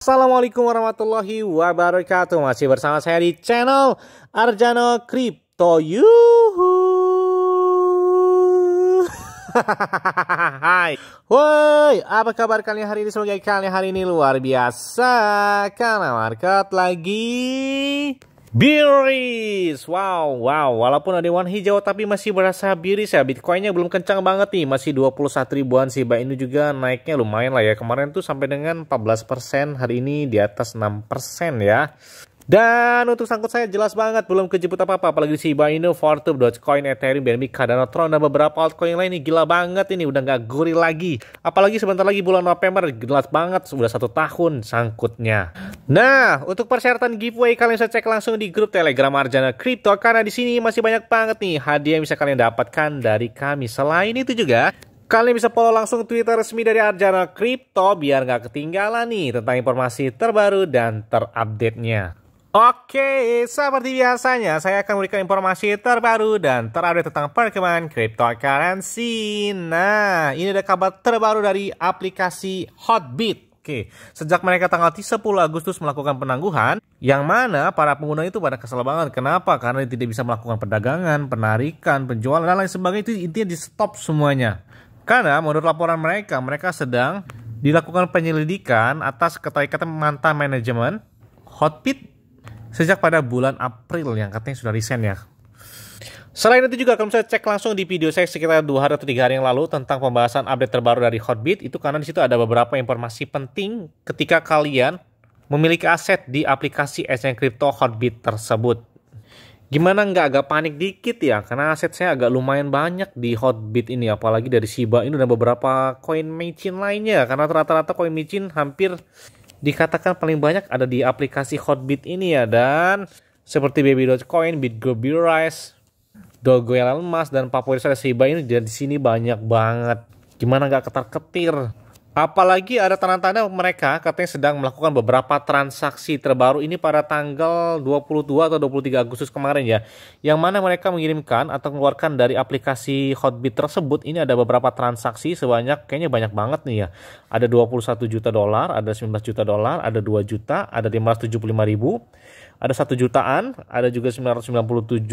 Assalamualaikum warahmatullahi wabarakatuh Masih bersama saya di channel Arjano Crypto Yuhu Hai Woi, apa kabar kalian hari ini? Semoga kalian hari ini luar biasa Karena market lagi Biris, wow, wow. Walaupun ada warna hijau tapi masih berasa biris ya. Bitcoinnya belum kencang banget nih, masih 21 ribuan sih. Bah ini juga naiknya lumayan lah ya. Kemarin tuh sampai dengan 14%, hari ini di atas 6% ya. Dan untuk sangkut saya jelas banget belum kejemput apa-apa apalagi di Shiba Inu, Fortube, Dogecoin, Ethereum, BNB, Cardano, Tron dan beberapa altcoin yang lain ini gila banget ini udah nggak gurih lagi. Apalagi sebentar lagi bulan November jelas banget sudah satu tahun sangkutnya. Nah untuk persyaratan giveaway kalian bisa cek langsung di grup Telegram Arjana Crypto karena di sini masih banyak banget nih hadiah yang bisa kalian dapatkan dari kami. Selain itu juga Kalian bisa follow langsung Twitter resmi dari Arjana Crypto biar nggak ketinggalan nih tentang informasi terbaru dan terupdate-nya. Oke, seperti biasanya saya akan memberikan informasi terbaru dan terupdate tentang perkembangan cryptocurrency. Nah, ini ada kabar terbaru dari aplikasi Hotbit. Oke, sejak mereka tanggal 10 Agustus melakukan penangguhan, yang mana para pengguna itu pada kesel banget. Kenapa? Karena tidak bisa melakukan perdagangan, penarikan, penjualan, dan lain sebagainya. Itu intinya di stop semuanya. Karena menurut laporan mereka, mereka sedang dilakukan penyelidikan atas keterikatan mantan manajemen Hotbit sejak pada bulan April yang katanya sudah resign ya. Selain itu juga kalau saya cek langsung di video saya sekitar 2 hari atau tiga hari yang lalu tentang pembahasan update terbaru dari Hotbit itu karena di situ ada beberapa informasi penting ketika kalian memiliki aset di aplikasi SN Crypto Hotbit tersebut. Gimana nggak agak panik dikit ya karena aset saya agak lumayan banyak di Hotbit ini apalagi dari Shiba ini dan beberapa koin micin lainnya karena rata-rata koin micin hampir dikatakan paling banyak ada di aplikasi Hotbit ini ya dan seperti Baby Dogecoin, BitGo, BitRise, Dogo Elon Musk dan Papua saya Shiba ini dan di sini banyak banget. Gimana nggak ketar-ketir? Apalagi ada tanda-tanda mereka katanya sedang melakukan beberapa transaksi terbaru ini pada tanggal 22 atau 23 Agustus kemarin ya. Yang mana mereka mengirimkan atau mengeluarkan dari aplikasi Hotbit tersebut ini ada beberapa transaksi sebanyak kayaknya banyak banget nih ya. Ada 21 juta dolar, ada 19 juta dolar, ada 2 juta, ada 575 ribu, ada satu jutaan, ada juga 997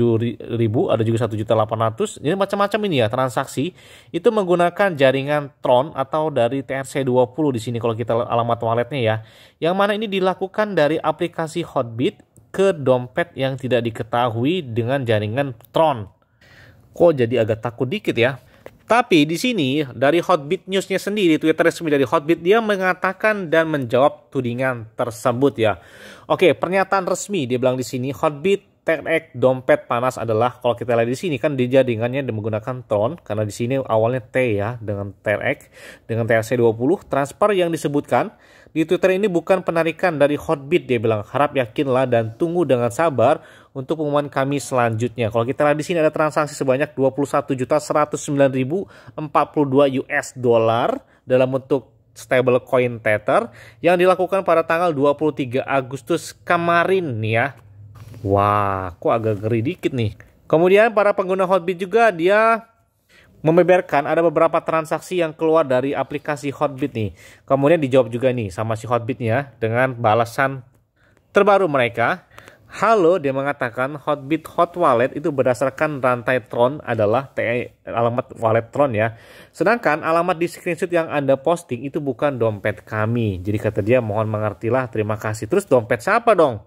ribu, ada juga satu juta 800. Jadi macam-macam ini ya transaksi. Itu menggunakan jaringan Tron atau dari TRC20 di sini kalau kita alamat walletnya ya. Yang mana ini dilakukan dari aplikasi Hotbit ke dompet yang tidak diketahui dengan jaringan Tron. Kok jadi agak takut dikit ya? Tapi di sini dari Hotbit Newsnya sendiri, Twitter resmi dari Hotbit, dia mengatakan dan menjawab tudingan tersebut ya. Oke, pernyataan resmi dia bilang di sini Hotbit trx dompet panas adalah kalau kita lihat di sini kan dijadikannya menggunakan Tron karena di sini awalnya T ya dengan trx dengan TRC20 transfer yang disebutkan di Twitter ini bukan penarikan dari Hotbit dia bilang harap yakinlah dan tunggu dengan sabar untuk pengumuman kami selanjutnya. Kalau kita lihat di sini ada transaksi sebanyak 21.109.042 US dollar dalam bentuk stablecoin Tether yang dilakukan pada tanggal 23 Agustus kemarin ya. Wah, kok agak ngeri dikit nih. Kemudian para pengguna Hotbit juga dia membeberkan ada beberapa transaksi yang keluar dari aplikasi Hotbit nih. Kemudian dijawab juga nih sama si Hotbitnya dengan balasan terbaru mereka Halo, dia mengatakan Hotbit Hot Wallet itu berdasarkan rantai Tron adalah TE, alamat wallet Tron ya. Sedangkan alamat di screenshot yang Anda posting itu bukan dompet kami. Jadi kata dia mohon mengertilah, terima kasih. Terus dompet siapa dong?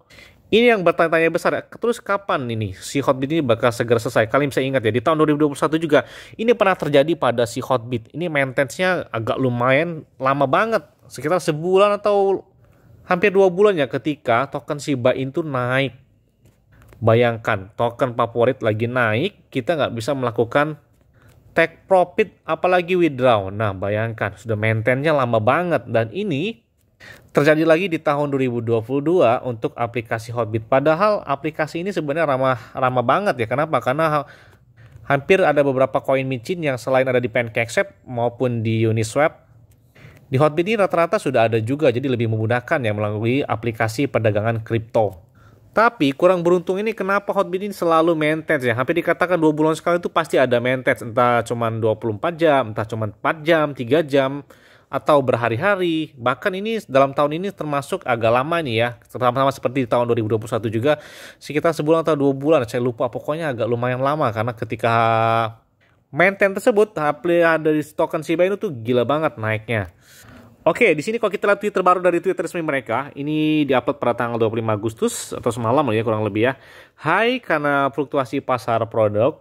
Ini yang bertanya-tanya besar, ya. terus kapan ini si Hotbit ini bakal segera selesai? Kalian bisa ingat ya, di tahun 2021 juga ini pernah terjadi pada si Hotbit. Ini maintenance-nya agak lumayan lama banget, sekitar sebulan atau hampir dua bulan ya ketika token Shiba Inu naik. Bayangkan token favorit lagi naik, kita nggak bisa melakukan take profit apalagi withdraw. Nah bayangkan sudah maintainnya lama banget dan ini terjadi lagi di tahun 2022 untuk aplikasi Hotbit. Padahal aplikasi ini sebenarnya ramah ramah banget ya. Kenapa? Karena hampir ada beberapa koin micin yang selain ada di Pancakeswap maupun di Uniswap di Hotbit ini rata-rata sudah ada juga, jadi lebih memudahkan yang melalui aplikasi perdagangan kripto. Tapi kurang beruntung ini kenapa Hotbit ini selalu maintenance ya. Hampir dikatakan dua bulan sekali itu pasti ada maintenance. Entah cuma 24 jam, entah cuma 4 jam, 3 jam, atau berhari-hari. Bahkan ini dalam tahun ini termasuk agak lama nih ya. Sama-sama seperti di tahun 2021 juga. Sekitar sebulan atau dua bulan, saya lupa. Pokoknya agak lumayan lama karena ketika maintain tersebut, ada dari token kan Shiba Inu tuh gila banget naiknya. Oke, di sini kalau kita lihat tweet terbaru dari Twitter resmi mereka, ini diupload pada tanggal 25 Agustus atau semalam ya kurang lebih ya. Hai, karena fluktuasi pasar produk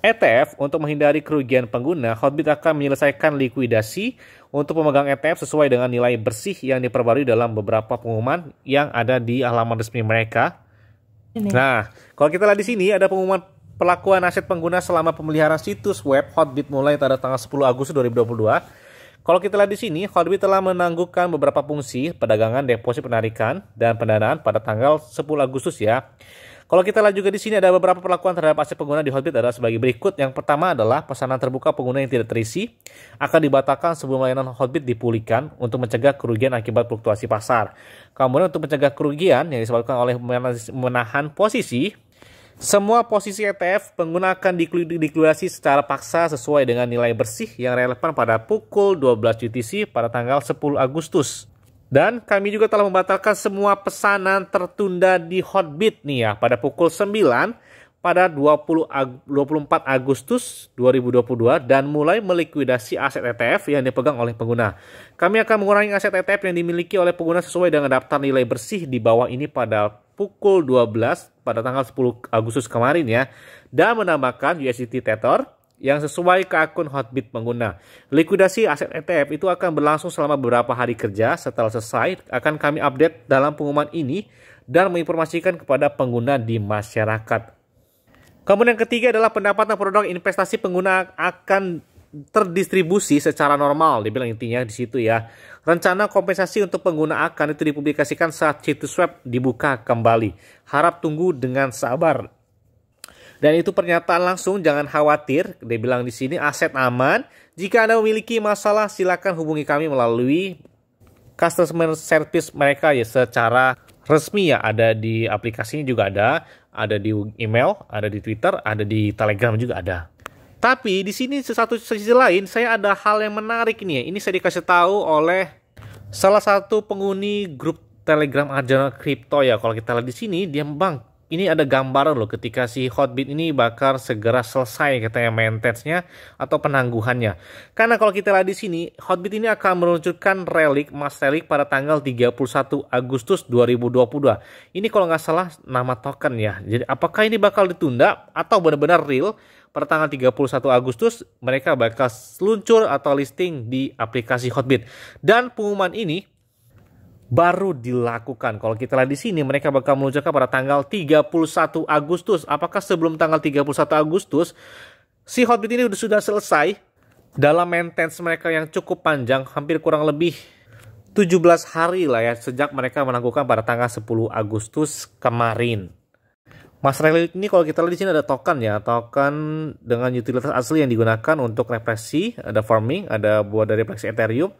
ETF untuk menghindari kerugian pengguna, Hotbit akan menyelesaikan likuidasi untuk pemegang ETF sesuai dengan nilai bersih yang diperbarui dalam beberapa pengumuman yang ada di halaman resmi mereka. Nah, kalau kita lihat di sini ada pengumuman Perlakuan aset pengguna selama pemeliharaan situs web Hotbit mulai pada tanggal 10 Agustus 2022. Kalau kita lihat di sini, Hotbit telah menangguhkan beberapa fungsi perdagangan, deposit penarikan, dan pendanaan pada tanggal 10 Agustus ya. Kalau kita lihat juga di sini ada beberapa perlakuan terhadap aset pengguna di Hotbit adalah sebagai berikut. Yang pertama adalah pesanan terbuka pengguna yang tidak terisi akan dibatalkan sebelum layanan Hotbit dipulihkan untuk mencegah kerugian akibat fluktuasi pasar. Kemudian untuk mencegah kerugian yang disebabkan oleh menahan posisi semua posisi ETF menggunakan dikulasi secara paksa sesuai dengan nilai bersih yang relevan pada pukul 12 UTC pada tanggal 10 Agustus. Dan kami juga telah membatalkan semua pesanan tertunda di Hotbit nih ya pada pukul 9 pada 20 Ag 24 Agustus 2022 dan mulai melikuidasi aset ETF yang dipegang oleh pengguna. Kami akan mengurangi aset ETF yang dimiliki oleh pengguna sesuai dengan daftar nilai bersih di bawah ini pada pukul 12 pada tanggal 10 Agustus kemarin ya dan menambahkan USDT Tether yang sesuai ke akun Hotbit pengguna. Likuidasi aset ETF itu akan berlangsung selama beberapa hari kerja. Setelah selesai, akan kami update dalam pengumuman ini dan menginformasikan kepada pengguna di masyarakat. Kemudian yang ketiga adalah pendapatan produk investasi pengguna akan terdistribusi secara normal, dibilang intinya di situ ya. Rencana kompensasi untuk pengguna akan itu dipublikasikan saat situs web dibuka kembali. Harap tunggu dengan sabar. Dan itu pernyataan langsung, jangan khawatir. Dia bilang di sini aset aman. Jika Anda memiliki masalah, silakan hubungi kami melalui customer service mereka ya secara resmi ya ada di aplikasinya juga ada ada di email, ada di Twitter, ada di Telegram juga ada. Tapi di sini sesuatu sisi lain saya ada hal yang menarik nih ya. Ini saya dikasih tahu oleh salah satu penghuni grup Telegram Arjuna Crypto ya. Kalau kita lihat di sini dia bang ini ada gambar loh ketika si Hotbit ini bakal segera selesai katanya maintenance-nya atau penangguhannya. Karena kalau kita lihat di sini, Hotbit ini akan meluncurkan relik Mas Relik pada tanggal 31 Agustus 2022. Ini kalau nggak salah nama token ya. Jadi apakah ini bakal ditunda atau benar-benar real pada tanggal 31 Agustus mereka bakal luncur atau listing di aplikasi Hotbit. Dan pengumuman ini baru dilakukan. Kalau kita lihat di sini mereka bakal meluncurkan pada tanggal 31 Agustus. Apakah sebelum tanggal 31 Agustus si Hotbit ini sudah selesai dalam maintenance mereka yang cukup panjang hampir kurang lebih 17 hari lah ya sejak mereka melakukan pada tanggal 10 Agustus kemarin. Mas Relic ini kalau kita lihat di sini ada token ya, token dengan utilitas asli yang digunakan untuk represi, ada farming, ada buat dari represi Ethereum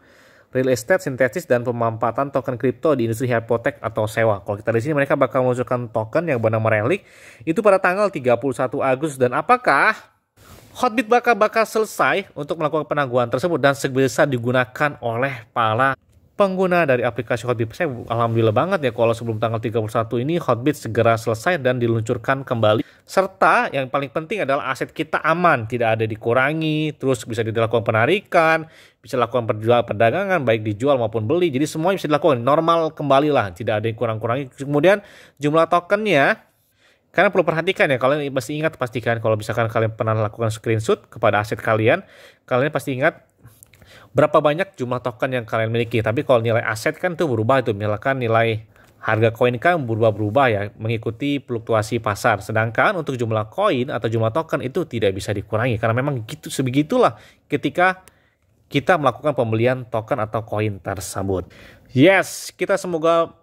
real estate, sintesis, dan pemampatan token kripto di industri hipotek atau sewa. Kalau kita di sini mereka bakal memunculkan token yang bernama Relic itu pada tanggal 31 Agustus dan apakah Hotbit bakal bakal selesai untuk melakukan penangguhan tersebut dan sebesar digunakan oleh para pengguna dari aplikasi Hotbit. Saya alhamdulillah banget ya kalau sebelum tanggal 31 ini Hotbit segera selesai dan diluncurkan kembali. Serta yang paling penting adalah aset kita aman, tidak ada dikurangi, terus bisa dilakukan penarikan, bisa dilakukan perdagangan baik dijual maupun beli. Jadi semua bisa dilakukan normal kembali lah, tidak ada yang kurang-kurangi. Kemudian jumlah tokennya karena perlu perhatikan ya, kalian pasti ingat pastikan kalau misalkan kalian pernah lakukan screenshot kepada aset kalian, kalian pasti ingat berapa banyak jumlah token yang kalian miliki. Tapi kalau nilai aset kan itu berubah itu, misalkan nilai harga koin kan berubah-berubah ya, mengikuti fluktuasi pasar. Sedangkan untuk jumlah koin atau jumlah token itu tidak bisa dikurangi karena memang gitu sebegitulah ketika kita melakukan pembelian token atau koin tersebut. Yes, kita semoga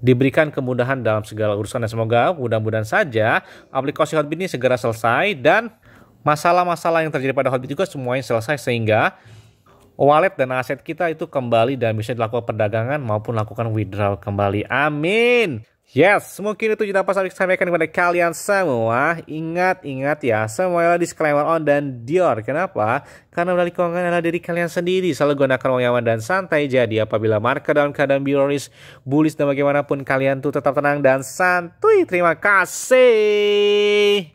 diberikan kemudahan dalam segala urusan dan semoga mudah-mudahan saja aplikasi Hotbit ini segera selesai dan masalah-masalah yang terjadi pada Hotbit juga semuanya selesai sehingga wallet dan aset kita itu kembali dan bisa dilakukan perdagangan maupun lakukan withdrawal kembali. Amin. Yes, mungkin itu juga pasal saya sampaikan kepada kalian semua. Ingat-ingat ya, semuanya disclaimer on dan Dior. Kenapa? Karena melalui keuangan adalah dari kalian sendiri. Selalu gunakan uang nyaman dan santai. Jadi apabila market dalam keadaan bullish, bullish dan bagaimanapun kalian tuh tetap tenang dan santuy. Terima kasih.